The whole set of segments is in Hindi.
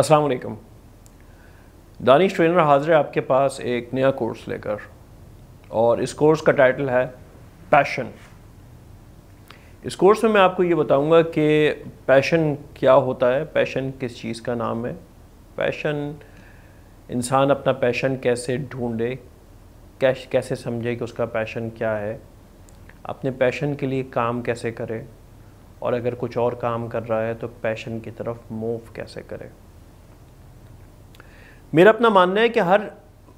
अस्सलाम वालेकुम दानिश ट्रेनर हाजिर है आपके पास एक नया कोर्स लेकर और इस कोर्स का टाइटल है पैशन इस कोर्स में मैं आपको ये बताऊंगा कि पैशन क्या होता है पैशन किस चीज़ का नाम है पैशन इंसान अपना पैशन कैसे ढूंढे कैश कैसे समझे कि उसका पैशन क्या है अपने पैशन के लिए काम कैसे करे और अगर कुछ और काम कर रहा है तो पैशन की तरफ मूव कैसे करें मेरा अपना मानना है कि हर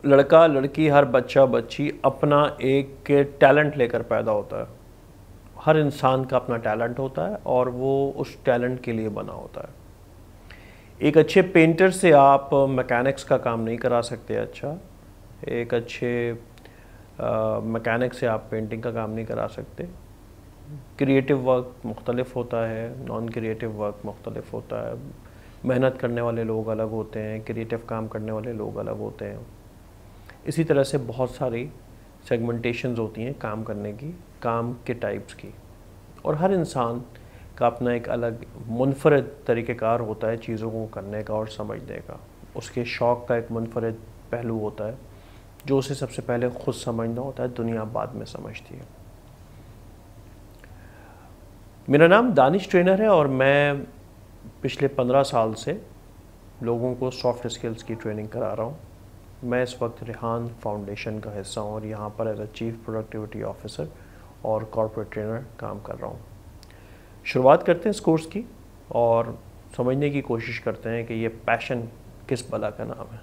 लड़का लड़की हर बच्चा बच्ची अपना एक टैलेंट लेकर पैदा होता है हर इंसान का अपना टैलेंट होता है और वो उस टैलेंट के लिए बना होता है एक अच्छे पेंटर से आप मैकेनिक्स का काम नहीं करा सकते अच्छा एक अच्छे मैकेनिक से आप पेंटिंग का काम नहीं करा सकते क्रिएटिव वर्क मुख्तलिफ होता है नॉन क्रिएटिव वर्क मुख्तलिफ होता है मेहनत करने वाले लोग अलग होते हैं क्रिएटिव काम करने वाले लोग अलग होते हैं इसी तरह से बहुत सारी सेगमेंटेशंस होती हैं काम करने की काम के टाइप्स की और हर इंसान का अपना एक अलग मुनफरद तरीक़ार होता है चीज़ों को करने का और समझने का उसके शौक़ का एक मुनफरद पहलू होता है जो उसे सबसे पहले खुद समझना होता है दुनिया बाद में समझती है मेरा नाम दानिश ट्रेनर है और मैं पिछले पंद्रह साल से लोगों को सॉफ्ट स्किल्स की ट्रेनिंग करा रहा हूँ मैं इस वक्त रिहान फाउंडेशन का हिस्सा हूँ और यहाँ पर as a chief productivity officer और कॉरपोरेट ट्रेनर काम कर रहा हूँ शुरुआत करते हैं इस कोर्स की और समझने की कोशिश करते हैं कि ये पैशन किस भला का नाम है